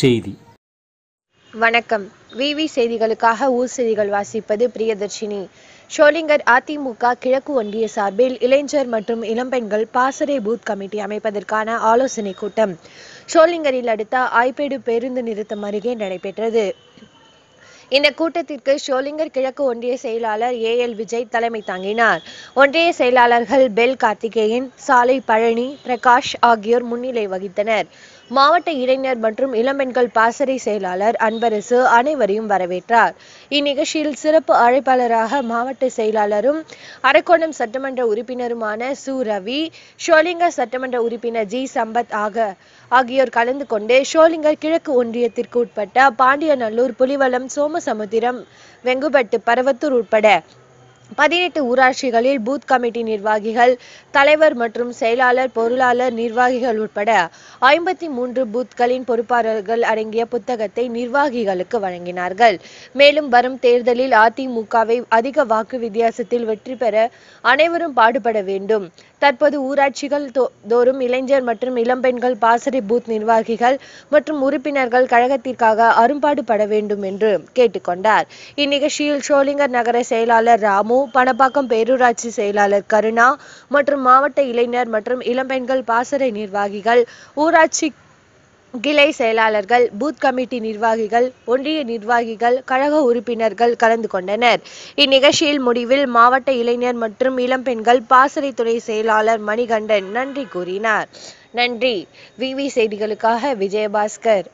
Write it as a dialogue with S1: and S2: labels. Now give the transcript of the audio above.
S1: செய்தி
S2: வணக்கம் விவி செய்திகளுக்காக ஊர் செய்திகள் வாசிப்பது பிரியதர்ஷினி ஷோலிங்கர் அதிமுக கிழக்கு ஒன்றிய சார்பில் இளைஞர் மற்றும் இளம்பெண்கள் பாசறை பூத் கமிட்டி அமைப்பதற்கான ஆலோசனை கூட்டம் ஷோலிங்கரில் அடுத்த ஆய்பேடு பேருந்து நிறுத்தம் அருகே நடைபெற்றது இந்த கூட்டத்திற்கு ஷோலிங்கர் கிழக்கு ஒன்றிய செயலாளர் ஏ எல் விஜய் தலைமை தாங்கினார் ஒன்றிய செயலாளர்கள் பெல் கார்த்திகேயன் சாலை பழனி பிரகாஷ் ஆகியோர் முன்னிலை வகித்தனர் மாவட்ட இளைஞர் மற்றும் இளம்பெண்கள் பாசறை செயலாளர் அன்பரசு அனைவரையும் வரவேற்றார் இந்நிகழ்ச்சியில் சிறப்பு அழைப்பாளராக மாவட்ட செயலாளரும் அரக்கோணம் சட்டமன்ற உறுப்பினருமான சு ரவி ஷோலிங்கர் சட்டமன்ற உறுப்பினர் ஜி சம்பத் ஆக ஆகியோர் கலந்து கொண்டு ஷோலிங்கர் கிழக்கு ஒன்றியத்திற்கு உட்பட்ட பாண்டியநல்லூர் புலிவலம் சோம சோமசமுத்திரம் வெங்குபட்டு பரவத்தூர் உட்பட பதினெட்டு ஊராட்சிகளில் பூத் கமிட்டி நிர்வாகிகள் தலைவர் மற்றும் செயலாளர் பொருளாளர் நிர்வாகிகள் உட்பட ஐம்பத்தி மூன்று பூத்களின் பொறுப்பாளர்கள் அடங்கிய புத்தகத்தை நிர்வாகிகளுக்கு வழங்கினார்கள் மேலும் வரும் தேர்தலில் அதிமுகவை அதிக வாக்கு வித்தியாசத்தில் வெற்றி பெற அனைவரும் பாடுபட வேண்டும் தற்போது ஊராட்சிகள் தோறும் இளைஞர் மற்றும் இளம்பெண்கள் பாசறை பூத் நிர்வாகிகள் மற்றும் உறுப்பினர்கள் கழகத்திற்காக அரும்பாடுபட வேண்டும் என்று கேட்டுக்கொண்டார் இந்நிகழ்ச்சியில் ஷோலிங்கர் நகர செயலாளர் ராமு பணப்பாக்கம் பேரூராட்சி செயலாளர் கருணா மற்றும் மாவட்ட இளைஞர் மற்றும் இளம்பெண்கள் பாசறை நிர்வாகிகள் ஊராட்சி கிளை செயலாளர்கள் பூத் கமிட்டி நிர்வாகிகள் ஒன்றிய நிர்வாகிகள் கழக உறுப்பினர்கள் கலந்து கொண்டனர் இந்நிகழ்ச்சியில் முடிவில் மாவட்ட இளைஞர் மற்றும் இளம்பெண்கள் பாசறை துறை செயலாளர் மணிகண்டன் நன்றி கூறினார் நன்றி விவி செய்திகளுக்காக விஜயபாஸ்கர்